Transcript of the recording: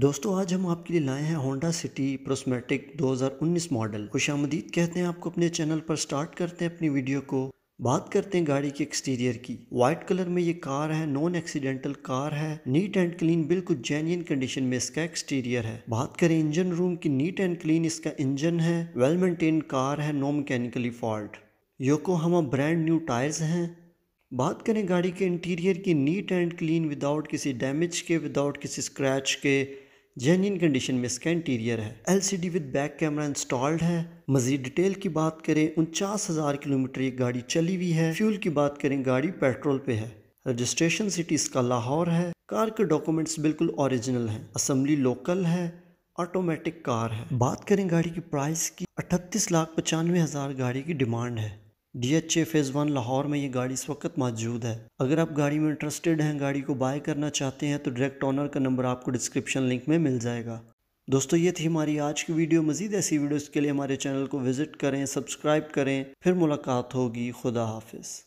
दोस्तों आज हम आपके लिए लाए हैं होंडा सिटी प्रोस्मेटिक 2019 मॉडल खुश आमदीद कहते हैं आपको अपने चैनल पर स्टार्ट करते हैं अपनी वीडियो को बात करते हैं गाड़ी के एक्सटीरियर की व्हाइट कलर में ये कार है नॉन एक्सीडेंटल कार है नीट एंड क्लीन बिल्कुल जेन्यन कंडीशन में इसका एक्सटीरियर है बात करें इंजन रूम की नीट एंड क्लीन इसका इंजन है वेल मेंटेन कार है no mechanically fault Yokohama brand new tyres हैं बात करें गाड़ी के इंटीरियर की नीट एंड क्लीन विदाउट किसी डैमेज के विदाउट किसी स्क्रैच के जेन्यन कंडीशन में इसका इंटीरियर है L C D with back camera installed है मजीद डिटेल की बात करें उनचास हज़ार किलोमीटर ये गाड़ी चली हुई है फ्यूल की बात करें गाड़ी पेट्रोल पे है रजिस्ट्रेशन सिटी इसका लाहौर है कार के डॉक्यूमेंट्स बिल्कुल ओरिजिनल हैं असम्बली लोकल है ऑटोमेटिक कार है बात करें गाड़ी की प्राइस की अट्ठतीस लाख पचानवे हज़ार गाड़ी की डिमांड है D H A phase one Lahore में ये गाड़ी इस वक्त मौजूद है अगर आप गाड़ी में इंटरेस्टेड हैं गाड़ी को बाय करना चाहते हैं तो डायरेक्ट ऑनर का नंबर आपको डिस्क्रिप्शन लिंक में मिल जाएगा दोस्तों ये थी हमारी आज की वीडियो मज़ीद ऐसी वीडियोज़ के लिए हमारे चैनल को विज़िट करें सब्सक्राइब करें फिर मुलाकात होगी खुदा हाफिज़